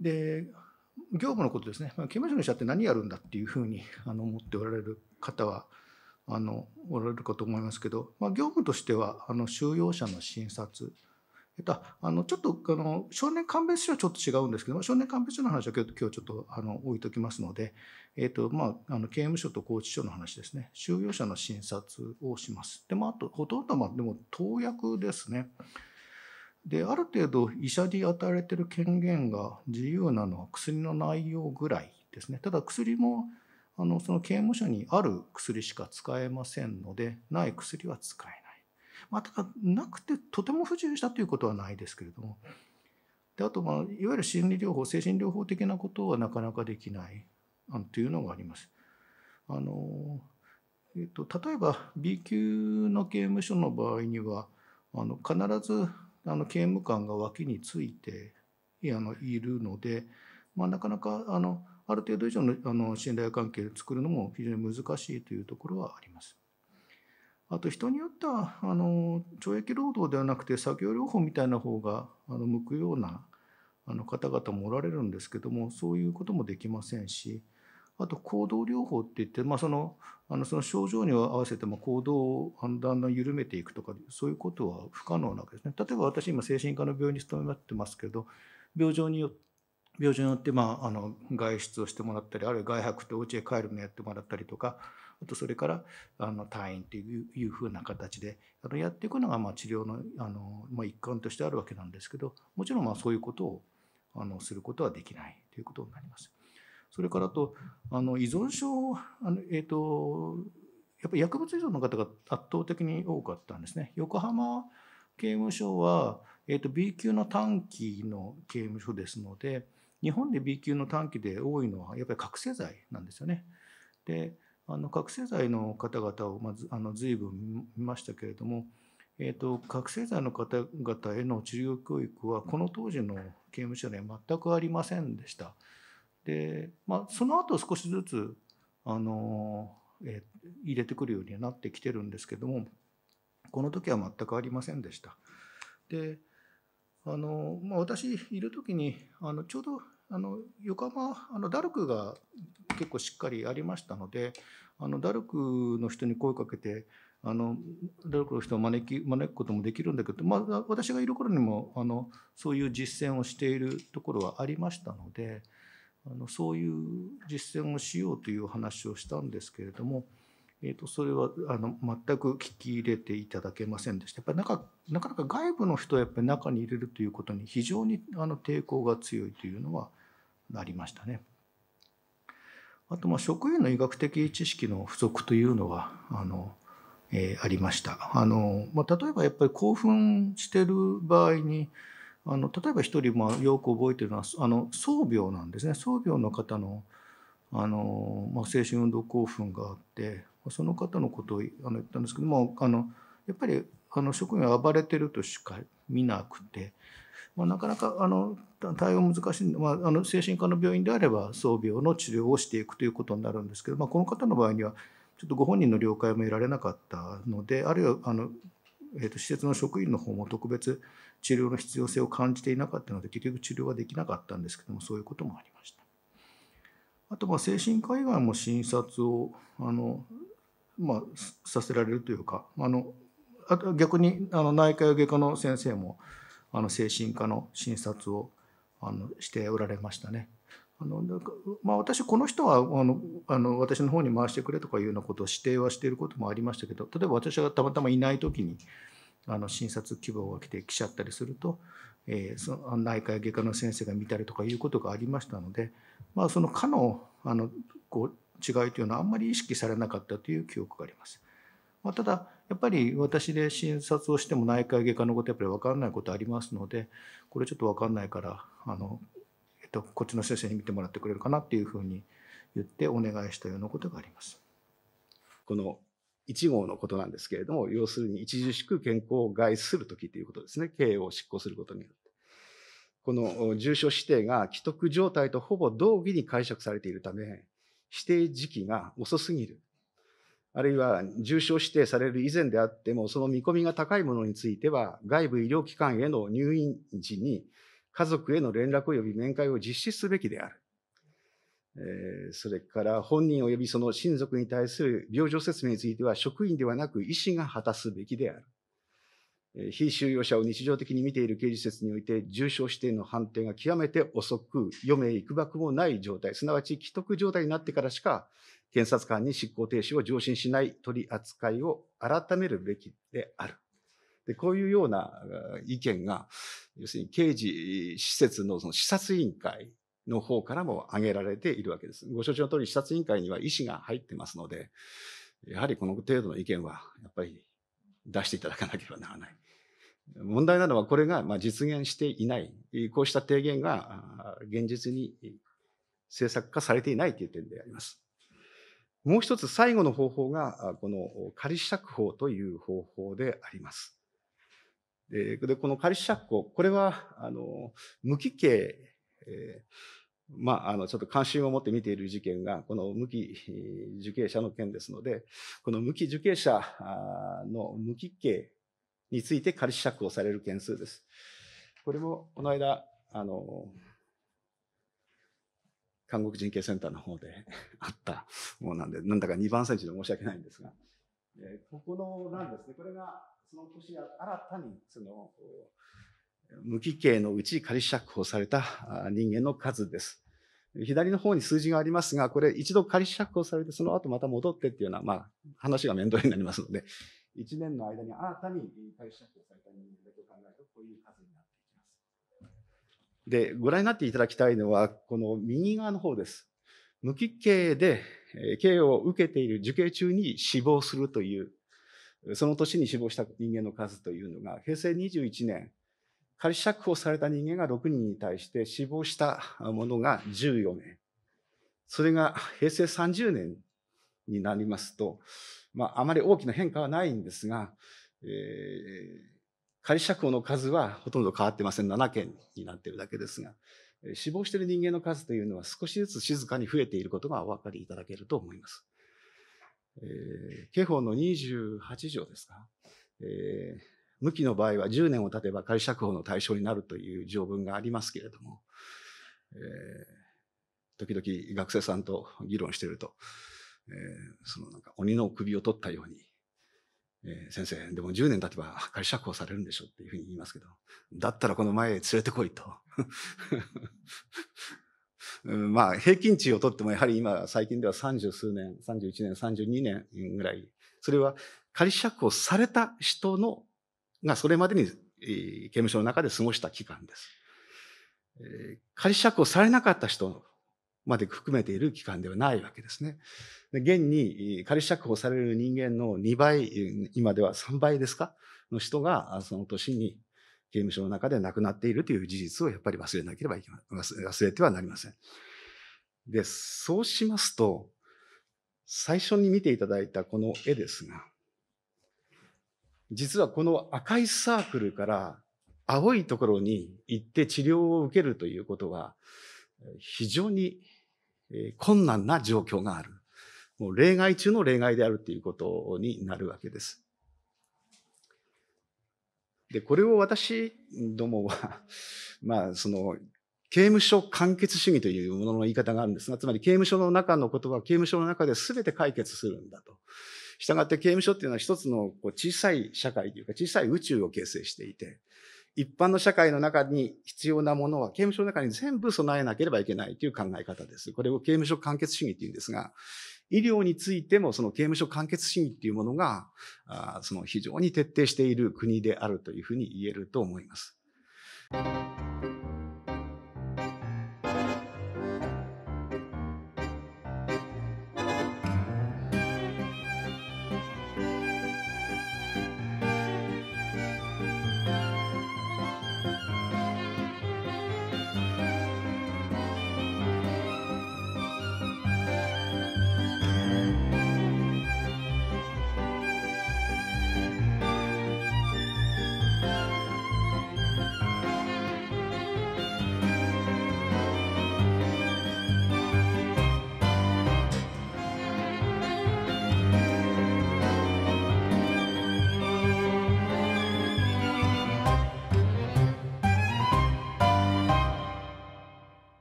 で業務のことですね、まあ、刑務所の医者って何やるんだっていうふうにあの思っておられる方はあのおられるかと思いますけど、まあ、業務としてはあの収容者の診察えっと、あのちょっとあの少年鑑別所はちょっと違うんですけど少年鑑別所の話は今日今日ちょっとあの置いときますので、えっとまあ、あの刑務所と拘置所の話ですね収容者の診察をしますで、まあ、あとほとんどまあでも投薬ですね。である程度医者に与えられてる権限が自由なのは薬の内容ぐらいですねただ薬もあのその刑務所にある薬しか使えませんのでない薬は使えない、まあ、ただなくてとても不自由したということはないですけれどもであと、まあ、いわゆる心理療法精神療法的なことはなかなかできないあのというのがあります。あのえっと、例えば B 級の刑務所の場合にはあの必ずあの刑務官が脇についてあのいるので、まあ、なかなかあのある程度以上のあの信頼関係を作るのも非常に難しいというところはあります。あと人によってはあの懲役労働ではなくて作業療法みたいな方があの向くようなあの方々もおられるんですけどもそういうこともできませんしあと行動療法って言って、まあ、そのあのその症状に合わせても行動をだんだん緩めていくとかそういうことは不可能なわけですね。例えば私今精神科の病院に勤めてますけど病状によって病状によって、まあ、あの外出をしてもらったりあるいは外泊ってお家へ帰るのやってもらったりとかあとそれからあの退院といういうふうな形であのやっていくのが、まあ、治療のあの、まあ、一環としてあるわけなんですけどもちろんまあそういうことをあのすることはできないということになります。それからとあの依存症あの、えーと、やっぱり薬物依存の方が圧倒的に多かったんですね。横浜刑務所は、えーと、B 級の短期の刑務所ですので日本で B 級の短期で多いのはやっぱり覚醒剤なんですよね。であの覚醒剤の方々を、まず、ずあの随分見ましたけれども、えーと、と覚醒剤の方々への治療教育はこの当時の刑務所には全くありませんでした。で、まあ、その後少しずつあの、え入れてくるようになってきてるんですけどもこの時は全くありませんでした。であのまあ、私いる時にあのちょうどあの横浜あのダルクが結構しっかりありましたのであのダルクの人に声かけてあのダルクの人を招き招くこともできるんだけど、まあ、私がいる頃にもあのそういう実践をしているところはありましたのであのそういう実践をしようという話をしたんですけれども、えーと、それはあの全く聞き入れていただけませんでしたやっぱりなかなか外部の人をやっぱり中に入れるということに非常にあの抵抗が強いというのはありましたね。あとまあ職員の医学的知識の不足というのはあの、えー、ありました。あのまあ、例えばやっぱり興奮してる場合にあの例えば一人、まあ、よく覚えてるのはあの宗病なんですね宗病の方のあの、まあ、精神運動興奮があってその方のことをあの言ったんですけどもあのやっぱりあの職員は暴れてるとしか見なくて、まあ、なかなかあの対応難しい、まあ、あの精神科の病院であれば装病の治療をしていくということになるんですけど、まあ、この方の場合にはちょっとご本人の了解も得られなかったのであるいはあの、えーと施設の職員の方も特別治療の必要性を感じていなかったので結局治療はできなかったんですけどもそういうこともありましたあとまあ精神科以外も診察をあの、まあ、させられるというかあのあと逆にあの内科や外科の先生もあの精神科の診察をあのしておられましたね。あのなんかまあ、私この人はあのあの私の方に回してくれとかいうようなことを指定はしていることもありましたけど例えば私がたまたまいない時にあの診察希望が来てきちゃったりすると、えー、その内科や外科の先生が見たりとかいうことがありましたので、まあ、その科のあのこう違いというのはあんまり意識されなかったという記憶があります。まあ、ただやっぱり私で診察をしても内科や外科のことやっぱり分かんないことありますのでこれちょっと分かんないからあの、えっと、こっちの先生に見てもらってくれるかなっていうふうに言ってお願いしたようなことがあります。この1号のことなんですけれども、要するに著しく健康を害するときということですね。刑を執行することによって。この重症指定が既得状態とほぼ同義に解釈されているため、指定時期が遅すぎる。あるいは重症指定される以前であっても、その見込みが高いものについては、外部医療機関への入院時に家族への連絡及び面会を実施すべきである。えそれから本人及びその親族に対する病状説明については職員ではなく医師が果たすべきである。非収容者を日常的に見ている刑事施設において重症指定の判定が極めて遅く、余命いくばくもない状態、すなわち既得状態になってからしか検察官に執行停止を上申しない取り扱いを改めるべきである。でこういうような意見が、要するに刑事施設のその視察委員会の方からも挙げられているわけです。ご承知の通り、視察委員会には医師が入ってますので、やはりこの程度の意見は、やっぱり出していただかなければならない。問題なのは、これが実現していない、こうした提言が現実に政策化されていないという点であります。もう一つ、最後の方法が、この仮釈放という方法であります。で、この仮釈放、これは、あの、無期刑えー、まあ、あの、ちょっと関心を持って見ている事件が、この無期受刑者の件ですので、この無期受刑者の無期刑について仮釈放される件数です。これも、この間、あの、韓国人権センターの方で あったものなんで、なんだか2番センチで申し訳ないんですが、えー、ここのなんですね、これがその年新たにその無期刑のうち仮釈放された人間の数です。左の方に数字がありますが、これ一度仮釈放されて、その後また戻ってっていうのは、まあ、話が面倒になりますので、1年の間に新たに仮釈放された人間だけ考えると、こういう数になっていきます。で、ご覧になっていただきたいのは、この右側の方です。無期刑で刑を受けている受刑中に死亡するという、その年に死亡した人間の数というのが、平成21年、仮釈放された人間が6人に対して死亡した者が14名。それが平成30年になりますと、まあ、あまり大きな変化はないんですが、えー、仮釈放の数はほとんど変わってません。7件になっているだけですが、死亡している人間の数というのは少しずつ静かに増えていることがお分かりいただけると思います。えー、刑法の28条ですか、えー、無期の場合は10年を経てば仮釈放の対象になるという条文がありますけれども、えー、時々学生さんと議論してると、えー、そのなんか鬼の首を取ったように、えー、先生、でも10年経てば仮釈放されるんでしょっていうふうに言いますけど、だったらこの前へ連れてこいと。まあ、平均値をとってもやはり今、最近では30数年、31年、32年ぐらい。それは仮釈放された人のがそれまでに刑務所の中で過ごした期間です。仮釈放されなかった人まで含めている期間ではないわけですね。現に仮釈放される人間の2倍、今では3倍ですかの人がその年に刑務所の中で亡くなっているという事実をやっぱり忘れなければいけません。忘れてはなりません。で、そうしますと、最初に見ていただいたこの絵ですが、実はこの赤いサークルから青いところに行って治療を受けるということは非常に困難な状況がある。もう例外中の例外であるということになるわけです。で、これを私どもは、まあ、その、刑務所完結主義というものの言い方があるんですが、つまり刑務所の中のことは刑務所の中で全て解決するんだと。したがって刑務所っていうのは一つのこう小さい社会というか小さい宇宙を形成していて、一般の社会の中に必要なものは刑務所の中に全部備えなければいけないという考え方です。これを刑務所完結主義って言うんですが、医療についてもその刑務所完結主義っていうものが、あその非常に徹底している国であるというふうに言えると思います。